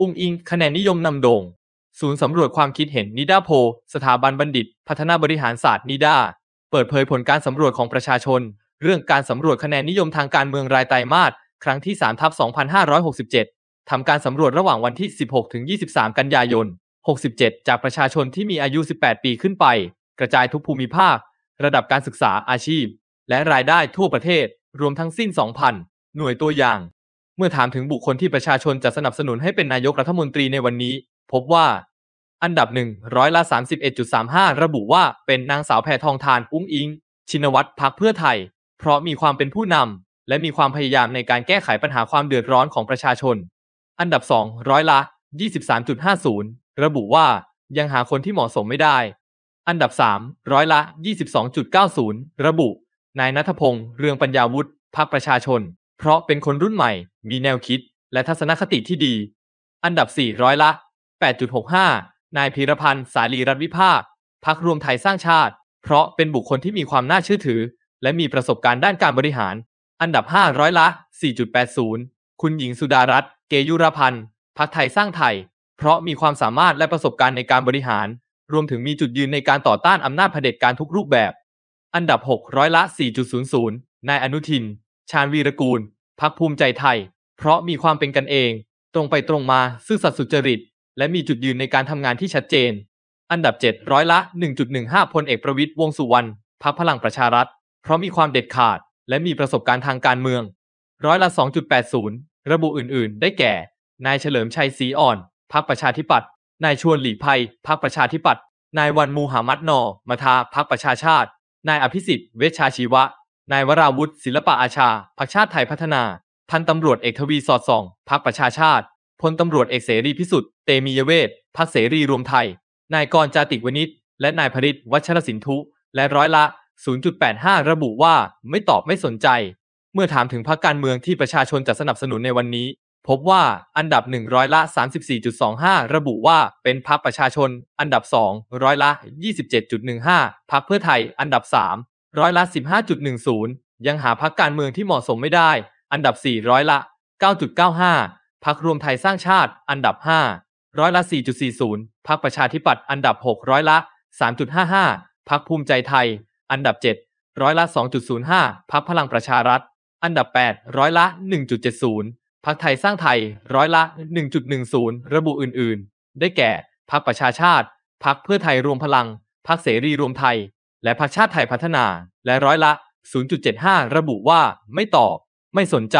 อุ้งอิงคะแนนนิยมนำโด่งศูนย์สำรวจความคิดเห็นนิดาโพ สถาบันบัณฑิต พัฒนาบริหารศาสตร์นิดาเปิดเผยผลการสำรวจของประชาชน เรื่องการสำรวจคะแนนนิยมทางการเมืองรายไตรมาสครั้งที่3ทับ2567 ทำการสำรวจระหว่างวันที่ 16ถึง23 กันยายน 67 จากประชาชนที่มีอายุ 18 ปีขึ้นไป กระจายทุกภูมิภาคระดับการศึกษาอาชีพ และรายได้ทั่วประเทศ รวมทั้งสิ้น2,000หน่วยตัวอย่างเมื่อถามถึงบุคคลที่ประชาชนจะสนับสนุนให้เป็นนายกรัฐมนตรีในวันนี้ พบว่า อันดับหนึ่งร้อยละ 31.35 ระบุว่า เป็นนางสาวแพทองทาน อุ้งอิง ชินวัตรพักเพื่อไทย เพราะมีความเป็นผู้นำ และมีความพยายามในการแก้ไขปัญหาความเดือดร้อนของประชาชน อันดับสองร้อยละ 23.50 ระบุว่า ยังหาคนที่เหมาะสมไม่ได้ อันดับ3ร้อยละ22.90 ระบุ นายนัทพงษ์เรืองปัญญาวุฒิพักประชาชนเพราะเป็นคนรุ่นใหม่ มีแนวคิด และทัศนคติที่ดี อันดับ4ร้อยละ 8.65 นายพีรพันธ์ สาลีรัตวิภาค พักรวมไทยสร้างชาติ เพราะเป็นบุคคลที่มีความน่าเชื่อถือ และมีประสบการณ์ด้านการบริหาร อันดับ5ร้อยละ 4.80 คุณหญิงสุดารัตน์ เกยุรพันธ์พักไทยสร้างไทย เพราะมีความสามารถและประสบการณ์ในการบริหาร รวมถึงมีจุดยืนในการต่อต้านอำนาจเผด็จการทุกรูปแบบ อันดับ6ร้อยละ 4.00 นายอนุทินชาญวีรกูล พักภูมิใจไทย เพราะมีความเป็นกันเอง ตรงไปตรงมา ซื่อสัตย์สุจริต และมีจุดยืนในการทำงานที่ชัดเจน อันดับ7ร้อยละ 1.15 พลเอกประวิตยวงสุวรรณพักพลังประชารัฐ เพราะมีความเด็ดขาด และมีประสบการณ์ทางการเมือง ร้อยละ 2.80 ระบุอื่น ๆ ได้แก่ นายเฉลิมชัยศรีอ่อน พักประชาธิปัตย์ นายชวนหลีภัยพักประชาธิปัตย์ นายวันมูฮัมหมัดนอมาทาพักประชาชาติ นายอภิสิทธิ์ เวชชาชีวะนายวราวุฒิ ศิลปะอาชาพักชาติไทยพัฒนาพันตำรวจเอกทวีสอดส่องพักประชาชาติพลตำรวจเอกเสรีพิสุทธิ์เตมียเวทพักเสรีรวมไทย นายกรจาติวณิชและนายพริตวัชรสินทุและร้อยละ 0.85 ระบุว่าไม่ตอบไม่สนใจ เมื่อถามถึงพรรคการเมืองที่ประชาชนจะสนับสนุนในวันนี้ พบว่าอันดับหนึ่งร้อยละ 34.25 ระบุว่าเป็นพรรคประชาชนอันดับสองร้อยละ 27.15พรรคเพื่อไทยอันดับสามร้อยละ 15.10 ยังหาพักการเมืองที่เหมาะสมไม่ได้ อันดับ4ร้อยละ 9.95 พักรวมไทยสร้างชาติ อันดับ 5 ร้อยละ 4.40 พักประชาธิปัตย์ อันดับ6ร้อยละ 3.55 พักภูมิใจไทย อันดับ 7 ร้อยละ 2.05 พักพลังประชารัฐ อันดับ 8 ร้อยละ 1.70 พักไทยสร้างไทย ร้อยละ 1.10 ระบุอื่น ๆ ได้แก่ พักประชาชาติ พักเพื่อไทยรวมพลัง พักเสรีรวมไทยและพรรคชาติไทยพัฒนา และร้อยละ 0.75 ระบุว่า ไม่ตอบ ไม่สนใจ